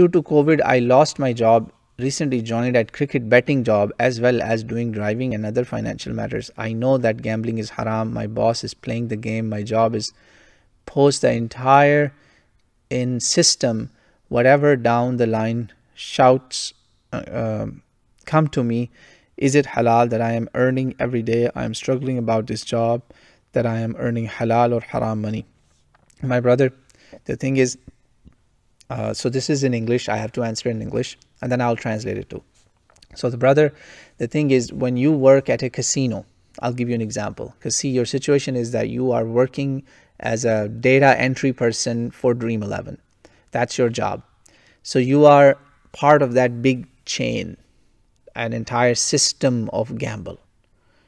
Due to COVID, I lost my job, recently joined at cricket betting job as well as doing driving and other financial matters. I know that gambling is haram. My boss is playing the game. My job is post the entire in system, whatever down the line shouts uh, um, come to me. Is it halal that I am earning every day? I am struggling about this job that I am earning halal or haram money. My brother, the thing is, uh, so this is in English. I have to answer in English and then I'll translate it too. So the brother, the thing is when you work at a casino, I'll give you an example because see your situation is that you are working as a data entry person for Dream 11. That's your job. So you are part of that big chain, an entire system of gamble.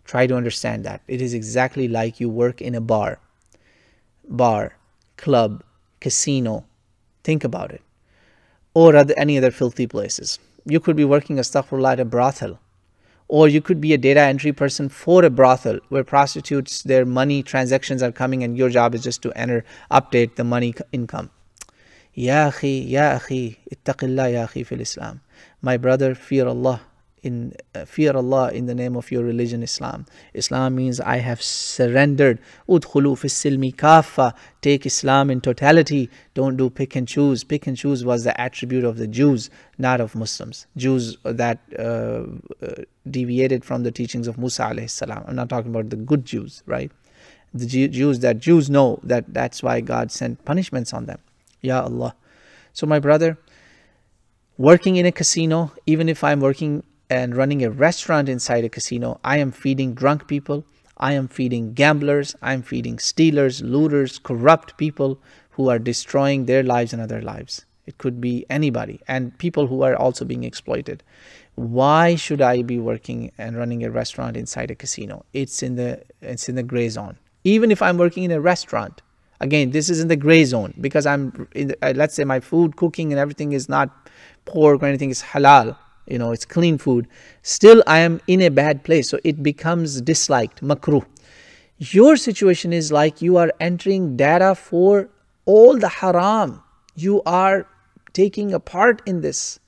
Try to understand that. It is exactly like you work in a bar, bar, club, casino, Think about it. Or at any other filthy places. You could be working astaghfirullah at a brothel. Or you could be a data entry person for a brothel where prostitutes, their money transactions are coming and your job is just to enter, update the money income. Ya akhi, ya akhi, ittaqillah ya akhi fil Islam. My brother, fear Allah in uh, fear Allah in the name of your religion Islam. Islam means I have surrendered. Udkhulu fi silmi kafa. Take Islam in totality. Don't do pick and choose. Pick and choose was the attribute of the Jews, not of Muslims. Jews that uh, uh deviated from the teachings of Musa alayhi salam. I'm not talking about the good Jews, right? The Jews that Jews know that that's why God sent punishments on them. Ya Allah. So my brother, working in a casino, even if I'm working and running a restaurant inside a casino. I am feeding drunk people. I am feeding gamblers. I'm feeding stealers, looters, corrupt people who are destroying their lives and other lives. It could be anybody and people who are also being exploited. Why should I be working and running a restaurant inside a casino? It's in the it's in the gray zone. Even if I'm working in a restaurant, again, this is in the gray zone because I'm in the, uh, let's say my food cooking and everything is not pork or anything is halal you know, it's clean food. Still, I am in a bad place. So it becomes disliked, makruh. Your situation is like you are entering data for all the haram. You are taking a part in this.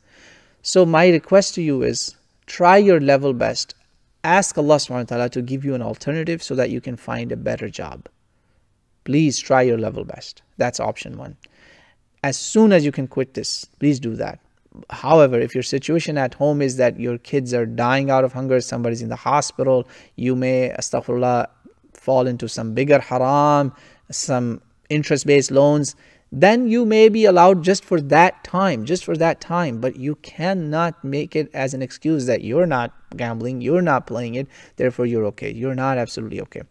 So my request to you is try your level best. Ask Allah subhanahu wa ta'ala to give you an alternative so that you can find a better job. Please try your level best. That's option one. As soon as you can quit this, please do that. However, if your situation at home is that your kids are dying out of hunger, somebody's in the hospital, you may, astaghfirullah, fall into some bigger haram, some interest based loans, then you may be allowed just for that time, just for that time. But you cannot make it as an excuse that you're not gambling, you're not playing it, therefore you're okay. You're not absolutely okay.